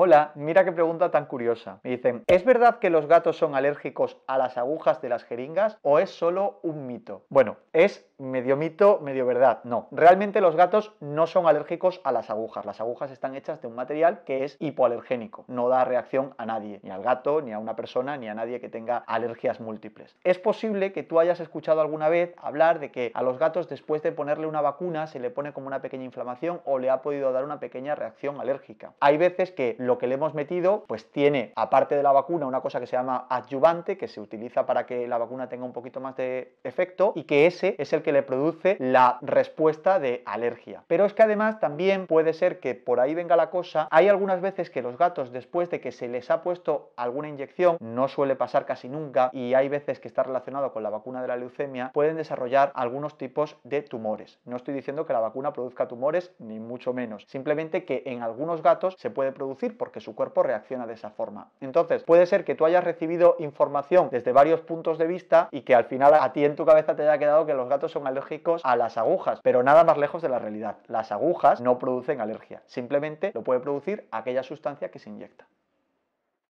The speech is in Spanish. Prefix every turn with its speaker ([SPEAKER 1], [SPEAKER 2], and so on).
[SPEAKER 1] Hola, mira qué pregunta tan curiosa. Me dicen, ¿es verdad que los gatos son alérgicos a las agujas de las jeringas o es solo un mito? Bueno, es medio mito, medio verdad. No, realmente los gatos no son alérgicos a las agujas. Las agujas están hechas de un material que es hipoalergénico, no da reacción a nadie, ni al gato, ni a una persona, ni a nadie que tenga alergias múltiples. Es posible que tú hayas escuchado alguna vez hablar de que a los gatos después de ponerle una vacuna se le pone como una pequeña inflamación o le ha podido dar una pequeña reacción alérgica. Hay veces que lo que le hemos metido, pues tiene, aparte de la vacuna, una cosa que se llama adyuvante, que se utiliza para que la vacuna tenga un poquito más de efecto y que ese es el que le produce la respuesta de alergia. Pero es que además también puede ser que por ahí venga la cosa. Hay algunas veces que los gatos, después de que se les ha puesto alguna inyección, no suele pasar casi nunca y hay veces que está relacionado con la vacuna de la leucemia, pueden desarrollar algunos tipos de tumores. No estoy diciendo que la vacuna produzca tumores, ni mucho menos. Simplemente que en algunos gatos se puede producir porque su cuerpo reacciona de esa forma. Entonces, puede ser que tú hayas recibido información desde varios puntos de vista y que al final a ti en tu cabeza te haya quedado que los gatos son alérgicos a las agujas, pero nada más lejos de la realidad. Las agujas no producen alergia, simplemente lo puede producir aquella sustancia que se inyecta.